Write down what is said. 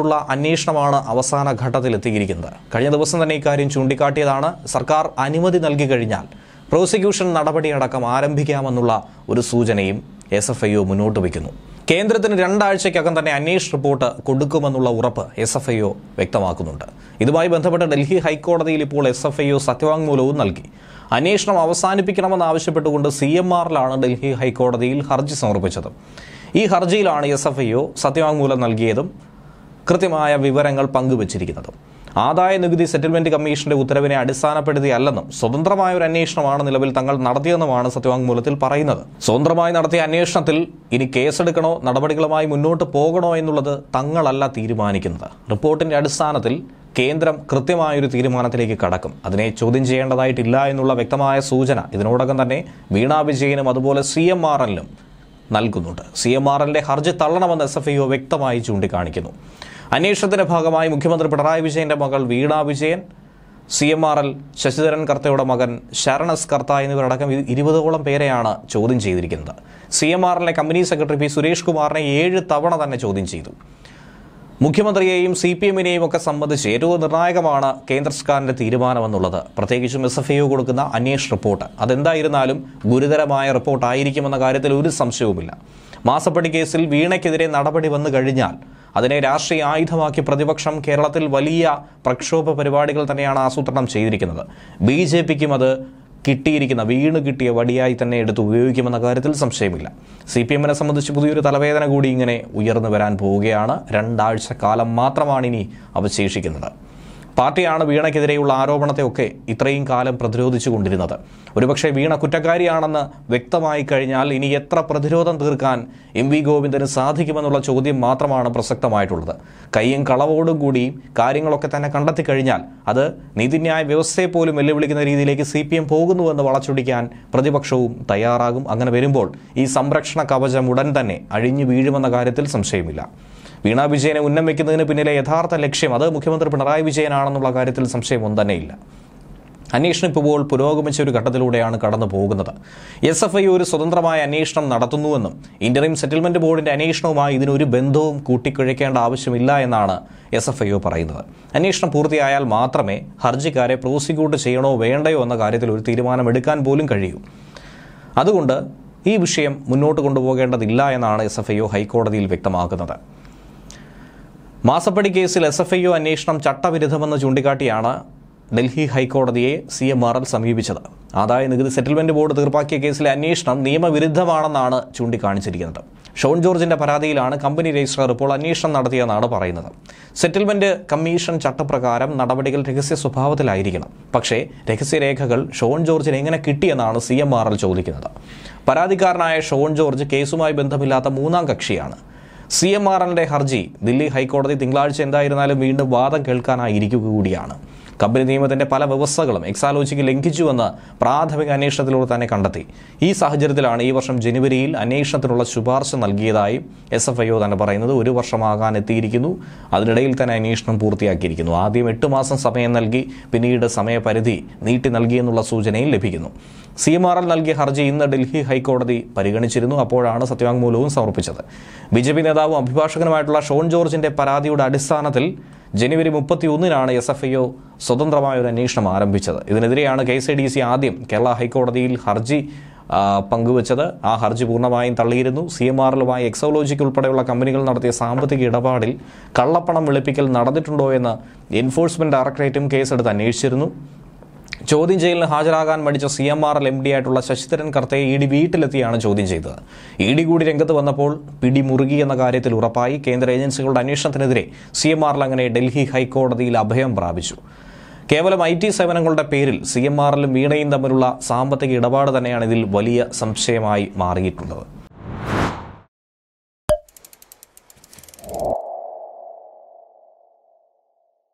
ബന്ധപ്പെട്ടുള്ള അന്വേഷണമാണ് അവസാന ഘട്ടത്തിലെത്തിയിരിക്കുന്നത് കഴിഞ്ഞ ദിവസം തന്നെ ഇക്കാര്യം ചൂണ്ടിക്കാട്ടിയതാണ് സർക്കാർ അനുമതി നൽകി കഴിഞ്ഞാൽ പ്രോസിക്യൂഷൻ നടപടിയടക്കം ആരംഭിക്കാമെന്നുള്ള ഒരു സൂചനയും എസ് എഫ് ഐഒ മുന്നോട്ട് വയ്ക്കുന്നു കേന്ദ്രത്തിന് രണ്ടാഴ്ചയ്ക്കകം തന്നെ അന്വേഷണ റിപ്പോർട്ട് കൊടുക്കുമെന്നുള്ള ഉറപ്പ് എസ് എഫ് ഐഒ വ്യക്തമാക്കുന്നുണ്ട് ഇതുമായി ബന്ധപ്പെട്ട് ഡൽഹി ഹൈക്കോടതിയിൽ ഇപ്പോൾ എസ് എഫ് ഐഒ സത്യവാങ്മൂലവും നൽകി അന്വേഷണം അവസാനിപ്പിക്കണമെന്നാവശ്യപ്പെട്ടുകൊണ്ട് സി എം ആറിലാണ് ഡൽഹി ഹൈക്കോടതിയിൽ ഹർജി സമർപ്പിച്ചത് ഈ ഹർജിയിലാണ് എസ് എഫ് ഐഒ സത്യവാങ്മൂലം നൽകിയതും കൃത്യമായ വിവരങ്ങൾ പങ്കുവച്ചിരിക്കുന്നത് ആദായ നികുതി സെറ്റിൽമെന്റ് കമ്മീഷന്റെ ഉത്തരവിനെ അടിസ്ഥാനപ്പെടുത്തിയല്ലെന്നും സ്വതന്ത്രമായ ഒരു അന്വേഷണമാണ് നിലവിൽ തങ്ങൾ നടത്തിയെന്നുമാണ് സത്യവാങ്മൂലത്തിൽ പറയുന്നത് സ്വതന്ത്രമായി നടത്തിയ അന്വേഷണത്തിൽ ഇനി കേസെടുക്കണോ നടപടികളുമായി മുന്നോട്ട് പോകണോ എന്നുള്ളത് തങ്ങളല്ല തീരുമാനിക്കുന്നത് റിപ്പോർട്ടിന്റെ അടിസ്ഥാനത്തിൽ കേന്ദ്രം കൃത്യമായൊരു തീരുമാനത്തിലേക്ക് കടക്കും അതിനെ ചോദ്യം ചെയ്യേണ്ടതായിട്ടില്ല എന്നുള്ള വ്യക്തമായ സൂചന ഇതിനോടകം തന്നെ വീണാ വിജയനും അതുപോലെ സി എം ആർ എല്ലും നൽകുന്നുണ്ട് സി എം ആർ എല്ലിൻ്റെ ഹർജി തള്ളണമെന്ന് എസ് എഫ് ഐ ഒ വ്യക്തമായി ചൂണ്ടിക്കാണിക്കുന്നു അന്വേഷണത്തിന്റെ ഭാഗമായി മുഖ്യമന്ത്രി പിണറായി വിജയന്റെ മകൾ Veena Vijayan C M R L Sasidharan കർത്തയുടെ മകൻ ശരണസ് കർത്ത എന്നിവരടക്കം ഇരുപതോളം പേരെയാണ് ചോദ്യം ചെയ്തിരിക്കുന്നത് സി എം ആർ എല്ലിനെ കമ്പനി സെക്രട്ടറി പി സുരേഷ് കുമാറിനെ ഏഴ് തവണ തന്നെ ചോദ്യം ചെയ്തു മുഖ്യമന്ത്രിയെയും സി പി എമ്മിനെയും ഒക്കെ സംബന്ധിച്ച് ഏറ്റവും നിർണായകമാണ് കേന്ദ്ര സർക്കാരിൻ്റെ തീരുമാനമെന്നുള്ളത് പ്രത്യേകിച്ചും എസ് എഫ് യു കൊടുക്കുന്ന അന്വേഷണ റിപ്പോർട്ട് അതെന്തായിരുന്നാലും ഗുരുതരമായ റിപ്പോർട്ടായിരിക്കുമെന്ന കാര്യത്തിൽ ഒരു സംശയവുമില്ല മാസപ്പടി കേസിൽ വീണയ്ക്കെതിരെ നടപടി വന്നു കഴിഞ്ഞാൽ അതിനെ രാഷ്ട്രീയ ആയുധമാക്കി പ്രതിപക്ഷം കേരളത്തിൽ വലിയ പ്രക്ഷോഭ പരിപാടികൾ തന്നെയാണ് ആസൂത്രണം ചെയ്തിരിക്കുന്നത് ബി ജെ പിക്കും അത് കിട്ടിയിരിക്കുന്ന വീണ് കിട്ടിയ വടിയായി തന്നെ എടുത്ത് ഉപയോഗിക്കുമെന്ന കാര്യത്തിൽ സംശയമില്ല സി പി എമ്മിനെ സംബന്ധിച്ച് പുതിയൊരു തലവേദന കൂടി ഇങ്ങനെ ഉയർന്നു വരാൻ പോവുകയാണ് രണ്ടാഴ്ച കാലം മാത്രമാണ് ഇനി അവശേഷിക്കുന്നത് പാർട്ടിയാണ് വീണയ്ക്കെതിരെയുള്ള ആരോപണത്തെയൊക്കെ ഇത്രയും കാലം പ്രതിരോധിച്ചു കൊണ്ടിരുന്നത് ഒരുപക്ഷെ വീണ കുറ്റക്കാരിയാണെന്ന് വ്യക്തമായി കഴിഞ്ഞാൽ ഇനി എത്ര പ്രതിരോധം തീർക്കാൻ എം വി ഗോവിന്ദന് സാധിക്കുമെന്നുള്ള ചോദ്യം മാത്രമാണ് പ്രസക്തമായിട്ടുള്ളത് കൈയും കളവോടും കൂടി കാര്യങ്ങളൊക്കെ തന്നെ കണ്ടെത്തി കഴിഞ്ഞാൽ അത് നീതിന്യായ വ്യവസ്ഥയെ പോലും വെല്ലുവിളിക്കുന്ന രീതിയിലേക്ക് സി പി എം പോകുന്നുവെന്ന് വളച്ചൊടിക്കാൻ പ്രതിപക്ഷവും തയ്യാറാകും അങ്ങനെ വരുമ്പോൾ ഈ സംരക്ഷണ കവചം ഉടൻ തന്നെ അഴിഞ്ഞു വീഴുമെന്ന കാര്യത്തിൽ സംശയമില്ല വീണ വിജയനെ ഉന്നം പിന്നിലെ യഥാർത്ഥ ലക്ഷ്യം അത് മുഖ്യമന്ത്രി പിണറായി വിജയനാണെന്നുള്ള കാര്യത്തിൽ സംശയമൊന്നും തന്നെയില്ല അന്വേഷണം ഇപ്പോൾ പുരോഗമിച്ച ഒരു ഘട്ടത്തിലൂടെയാണ് കടന്നു പോകുന്നത് എസ് എഫ് ഐ ഒരു സ്വതന്ത്രമായ അന്വേഷണം നടത്തുന്നുവെന്നും ഇന്റർവീം സെറ്റിൽമെന്റ് ബോർഡിന്റെ അന്വേഷണവുമായി ഇതിനൊരു ബന്ധവും കൂട്ടിക്കുഴയ്ക്കേണ്ട ആവശ്യമില്ല എന്നാണ് എസ് എഫ് ഐ പറയുന്നത് അന്വേഷണം പൂർത്തിയായാൽ മാത്രമേ ഹർജിക്കാരെ പ്രോസിക്യൂട്ട് ചെയ്യണോ വേണ്ടയോ എന്ന കാര്യത്തിൽ ഒരു തീരുമാനമെടുക്കാൻ പോലും കഴിയൂ അതുകൊണ്ട് ഈ വിഷയം മുന്നോട്ട് കൊണ്ടുപോകേണ്ടതില്ല എന്നാണ് എസ് എഫ് ഐ ഹൈക്കോടതിയിൽ വ്യക്തമാക്കുന്നത് മാസപ്പടി കേസിൽ എസ് എഫ് ഐ അന്വേഷണം ചട്ടവിരുദ്ധമെന്ന് ചൂണ്ടിക്കാട്ടിയാണ് ഡൽഹി ഹൈക്കോടതിയെ സി എം ആർ എൽ സമീപിച്ചത് ആദായ നികുതി സെറ്റിൽമെന്റ് ബോർഡ് തീർപ്പാക്കിയ കേസിലെ അന്വേഷണം നിയമവിരുദ്ധമാണെന്നാണ് ചൂണ്ടിക്കാണിച്ചിരിക്കുന്നത് ഷോൺ ജോർജിന്റെ പരാതിയിലാണ് കമ്പനി രജിസ്ട്രാർ ഇപ്പോൾ അന്വേഷണം നടത്തിയെന്നാണ് പറയുന്നത് സെറ്റിൽമെന്റ് കമ്മീഷൻ ചട്ടപ്രകാരം നടപടികൾ രഹസ്യ സ്വഭാവത്തിലായിരിക്കണം പക്ഷേ രഹസ്യരേഖകൾ ഷോൺ ജോർജിന് എങ്ങനെ കിട്ടിയെന്നാണ് സി എം ആർ എൽ ചോദിക്കുന്നത് പരാതിക്കാരനായ ഷോൺ ജോർജ് കേസുമായി ബന്ധമില്ലാത്ത മൂന്നാം കക്ഷിയാണ് സി എം ആർ എല്ലിൻ്റെ ഹർജി ദില്ലി ഹൈക്കോടതി തിങ്കളാഴ്ച എന്തായിരുന്നാലും വീണ്ടും വാദം കേൾക്കാനായിരിക്കുക കൂടിയാണ് കമ്പനി നിയമത്തിന്റെ പല വ്യവസ്ഥകളും എക്സാലോജിക്ക് ലംഘിച്ചുവെന്ന് പ്രാഥമിക അന്വേഷണത്തിലൂടെ തന്നെ കണ്ടെത്തി ഈ സാഹചര്യത്തിലാണ് ഈ വർഷം ജനുവരിയിൽ അന്വേഷണത്തിനുള്ള ശുപാർശ നൽകിയതായി എസ് എഫ് ഐ ഒ തന്നെ പറയുന്നത് ഒരു വർഷമാകാൻ എത്തിയിരിക്കുന്നു അതിനിടയിൽ തന്നെ അന്വേഷണം പൂർത്തിയാക്കിയിരിക്കുന്നു ആദ്യം എട്ട് മാസം സമയം നൽകി പിന്നീട് സമയപരിധി നീട്ടി നൽകിയെന്നുള്ള സൂചനയും ലഭിക്കുന്നു സി എം ആർ എൽ നൽകിയ ഹർജി ഇന്ന് ഡൽഹി ഹൈക്കോടതി പരിഗണിച്ചിരുന്നു അപ്പോഴാണ് സത്യവാങ്മൂലവും സമർപ്പിച്ചത് ബി ജെ പി നേതാവും അഭിഭാഷകനുമായിട്ടുള്ള ഷോൺ ജോർജിന്റെ പരാതിയുടെ അടിസ്ഥാനത്തിൽ ജനുവരി മുപ്പത്തി ഒന്നിനാണ് എസ് എഫ് ഐ ഒ സ്വതന്ത്രമായ ഒരു അന്വേഷണം ആരംഭിച്ചത് ഇതിനെതിരെയാണ് കെ സി ഡി സി ആദ്യം കേരള ഹൈക്കോടതിയിൽ ഹർജി പങ്കുവച്ചത് ആ ഹർജി പൂർണ്ണമായും തള്ളിയിരുന്നു സി എം ആറിലുമായി എക്സോളോജിക്ക് ഉൾപ്പെടെയുള്ള കമ്പനികൾ നടത്തിയ സാമ്പത്തിക ഇടപാടിൽ കള്ളപ്പണം വെളുപ്പിക്കൽ നടന്നിട്ടുണ്ടോ എന്ന് എൻഫോഴ്സ്മെന്റ് ഡയറക്ടറേറ്റും കേസെടുത്ത് അന്വേഷിച്ചിരുന്നു ചോദ്യം ചെയ്യലിന് ഹാജരാകാൻ മടിച്ച C M R L M D ആയിട്ടുള്ള ശശിധരൻ കർത്തയെ ഇ ഡി വീട്ടിലെത്തിയാണ് ചോദ്യം ചെയ്തത് ഇ ഡി കൂടി രംഗത്ത് വന്നപ്പോൾ പിടി മുറുകി എന്ന കാര്യത്തിൽ ഉറപ്പായി കേന്ദ്ര ഏജൻസികളുടെ അന്വേഷണത്തിനെതിരെ സി എം ആറിൽ അങ്ങനെ ഡൽഹി ഹൈക്കോടതിയിൽ അഭയം പ്രാപിച്ചു കേവലം ഐ ടി സേവനങ്ങളുടെ പേരിൽ സി എം ആറിലും വീണയും തമ്മിലുള്ള സാമ്പത്തിക ഇടപാട് തന്നെയാണ് ഇതിൽ വലിയ സംശയമായി മാറിയിട്ടുള്ളത്